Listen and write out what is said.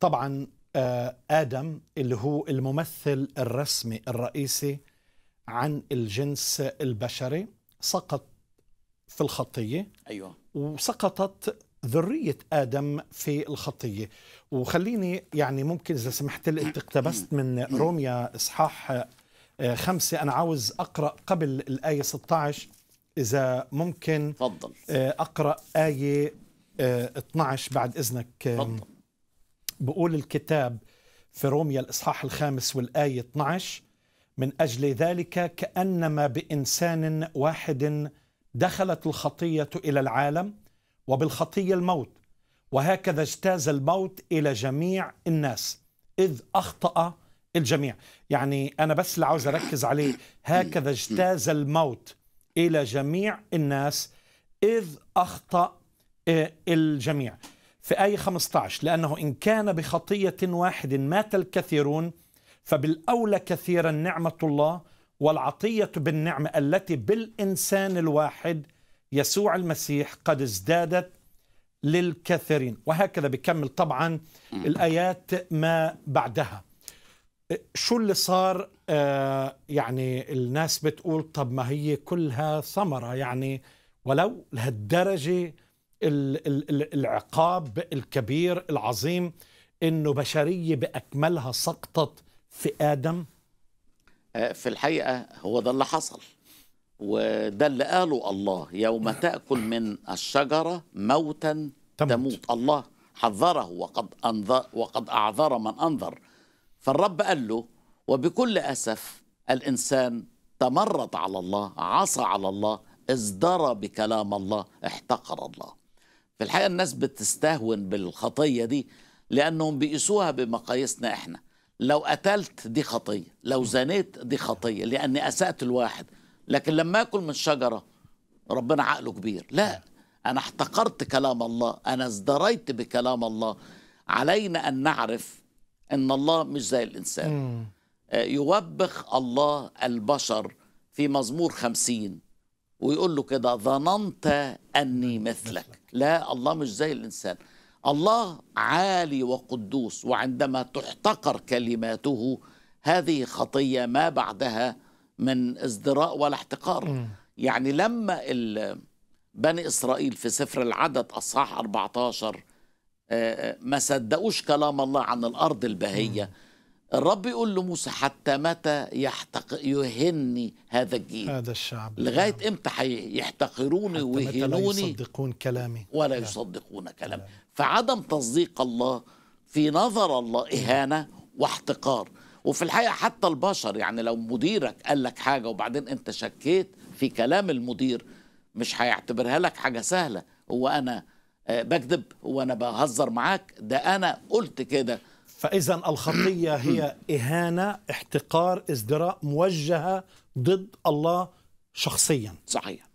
طبعا آه، آدم اللي هو الممثل الرسمي الرئيسي عن الجنس البشري سقط في الخطية أيوة وسقطت ذرية آدم في الخطية وخليني يعني ممكن إذا سمحت لي اقتبست من روميا إصحاح آه، خمسة أنا عاوز أقرأ قبل الآية 16 إذا ممكن تفضل آه، أقرأ آية 12 بعد إذنك فضل. بقول الكتاب في روميا الإصحاح الخامس والآية 12 من أجل ذلك كأنما بإنسان واحد دخلت الخطية إلى العالم وبالخطية الموت وهكذا اجتاز الموت إلى جميع الناس إذ أخطأ الجميع يعني أنا بس اللي عاوز أركز عليه هكذا اجتاز الموت إلى جميع الناس إذ أخطأ آه، الجميع في آية 15 لأنه إن كان بخطية واحد مات الكثيرون فبالأولى كثيرا نعمة الله والعطية بالنعمة التي بالإنسان الواحد يسوع المسيح قد ازدادت للكثيرين وهكذا بكمل طبعا الآيات ما بعدها شو اللي صار آه يعني الناس بتقول طب ما هي كلها ثمرة يعني ولو لهالدرجة العقاب الكبير العظيم انه بشريه باكملها سقطت في ادم آه، في الحقيقه هو ده اللي حصل وده اللي قاله الله يوم تاكل من الشجره موتا تموت, تموت. الله حذره وقد انذر وقد اعذر من انذر فالرب قال له وبكل اسف الانسان تمرد على الله عصى على الله ازدرى بكلام الله احتقر الله في الحقيقة الناس بتستهون بالخطية دي لأنهم بيقيسوها بمقاييسنا إحنا لو قتلت دي خطية لو زنيت دي خطية لأني أسأت الواحد لكن لما أكل من شجرة ربنا عقله كبير لا أنا احتقرت كلام الله أنا ازدريت بكلام الله علينا أن نعرف أن الله مش زي الإنسان آه، يوبخ الله البشر في مزمور خمسين ويقول له كده ظننت أني مثلك لا الله مش زي الإنسان الله عالي وقدوس وعندما تحتقر كلماته هذه خطية ما بعدها من ازدراء ولا احتقار يعني لما بني إسرائيل في سفر العدد أصحاح 14 آه، آه، ما صدقوش كلام الله عن الأرض البهية الرب يقول لموسى حتى متى يحتق يهني هذا الجيل هذا الشعب لغايه يعني. امتى يحتقروني ويهنوني ولا يصدقون كلامي ولا يعني. يصدقون كلامي يعني. فعدم تصديق الله في نظر الله اهانه واحتقار وفي الحقيقه حتى البشر يعني لو مديرك قال لك حاجه وبعدين انت شكيت في كلام المدير مش هيعتبرها لك حاجه سهله هو انا آه، بكذب هو انا بهزر معاك ده انا قلت كده فإذا الخطية هي إهانة احتقار ازدراء موجهة ضد الله شخصيا صحيح